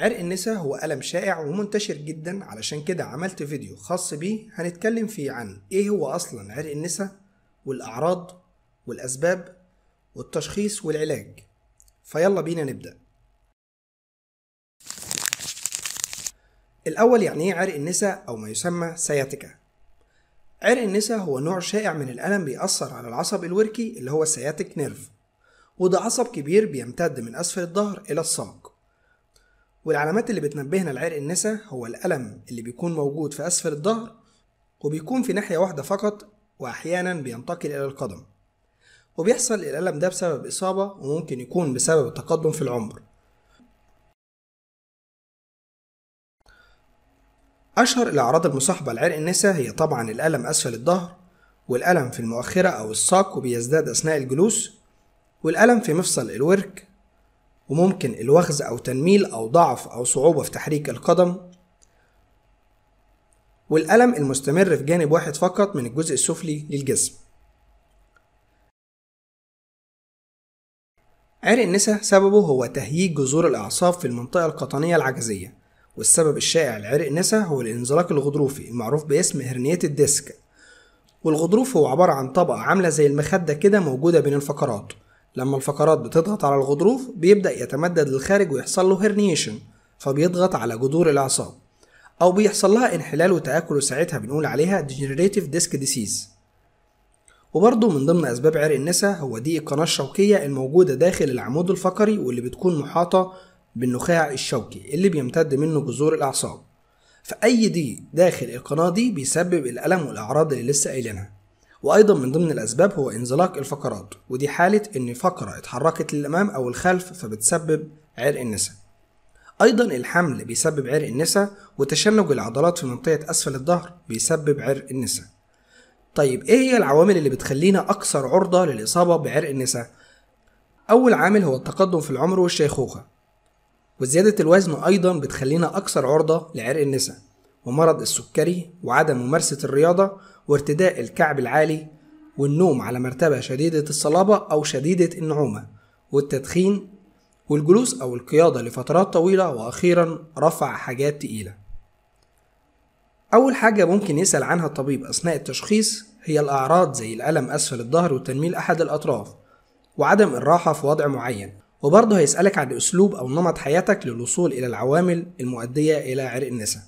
عرق النسا هو ألم شائع ومنتشر جدا علشان كده عملت فيديو خاص بيه هنتكلم فيه عن إيه هو أصلا عرق النسا والأعراض والأسباب والتشخيص والعلاج فيلا بينا نبدأ الأول يعني إيه عرق النسا أو ما يسمى سياتيكا عرق النسا هو نوع شائع من الألم بيأثر على العصب الوركي اللي هو السياتيك نيرف وده عصب كبير بيمتد من أسفل الظهر إلى الساق والعلامات اللي بتنبهنا لعرق النسا هو الألم اللي بيكون موجود في أسفل الظهر وبيكون في ناحية واحدة فقط وأحيانا بينتقل إلى القدم وبيحصل الألم ده بسبب إصابة وممكن يكون بسبب التقدم في العمر أشهر الأعراض المصاحبة لعرق النسا هي طبعا الألم أسفل الظهر والألم في المؤخرة أو الساق وبيزداد أثناء الجلوس والألم في مفصل الورك وممكن الوخز أو تنميل أو ضعف أو صعوبة في تحريك القدم والألم المستمر في جانب واحد فقط من الجزء السفلي للجسم عرق النسا سببه هو تهييج جذور الأعصاب في المنطقة القطنية العجزية والسبب الشائع لعرق النسا هو الانزلاق الغضروفي المعروف باسم هرنية الديسك والغضروف هو عبارة عن طبقة عاملة زي المخدة كده موجودة بين الفقرات لما الفقرات بتضغط على الغضروف بيبدأ يتمدد للخارج ويحصل له هيرنيشن فبيضغط على جذور الأعصاب أو بيحصل لها انحلال وتآكل وساعتها بنقول عليها degenerative disc disease وبرضه من ضمن أسباب عرق النسا هو ضيق القناة الشوكية الموجودة داخل العمود الفقري واللي بتكون محاطة بالنخاع الشوكي اللي بيمتد منه جذور الأعصاب فأي ضيق داخل القناة دي بيسبب الألم والأعراض اللي لسه قايلينها وايضا من ضمن الاسباب هو انزلاق الفقرات ودي حاله ان فقره اتحركت للامام او الخلف فبتسبب عرق النسا ايضا الحمل بيسبب عرق النسا وتشنج العضلات في منطقه اسفل الظهر بيسبب عرق النسا طيب ايه هي العوامل اللي بتخلينا اكثر عرضه للاصابه بعرق النسا اول عامل هو التقدم في العمر والشيخوخه وزياده الوزن ايضا بتخلينا اكثر عرضه لعرق النسا ومرض السكري وعدم ممارسة الرياضة وارتداء الكعب العالي والنوم على مرتبة شديدة الصلابة أو شديدة النعومة والتدخين والجلوس أو القيادة لفترات طويلة وأخيرا رفع حاجات تقيلة أول حاجة ممكن يسأل عنها الطبيب أثناء التشخيص هي الأعراض زي الألم أسفل الظهر وتنميل أحد الأطراف وعدم الراحة في وضع معين وبرضه هيسألك عن أسلوب أو نمط حياتك للوصول إلى العوامل المؤدية إلى عرق النساء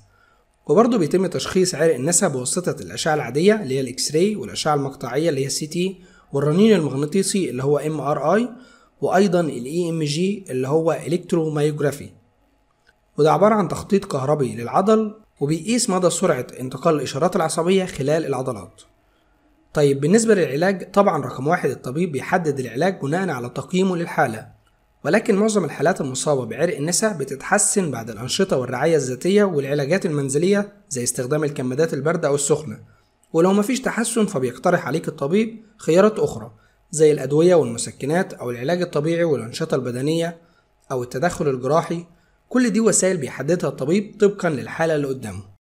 وبرضه بيتم تشخيص عرق النسا بواسطة الأشعة العادية اللي هي الإكس راي والأشعة المقطعية اللي هي السي تي والرنين المغناطيسي اللي هو ام ار اي وأيضا الاي ام e جي اللي هو الكترومايوجرافي وده عبارة عن تخطيط كهربي للعضل وبيقيس مدى سرعة انتقال الإشارات العصبية خلال العضلات طيب بالنسبة للعلاج طبعا رقم واحد الطبيب بيحدد العلاج بناء على تقييمه للحالة ولكن معظم الحالات المصابة بعرق النساء بتتحسن بعد الأنشطة والرعاية الذاتية والعلاجات المنزلية زي استخدام الكمادات الباردة أو السخنة ولو مفيش تحسن فبيقترح عليك الطبيب خيارات أخرى زي الأدوية والمسكنات أو العلاج الطبيعي والأنشطة البدنية أو التدخل الجراحي كل دي وسائل بيحددها الطبيب طبقا للحالة اللي قدامه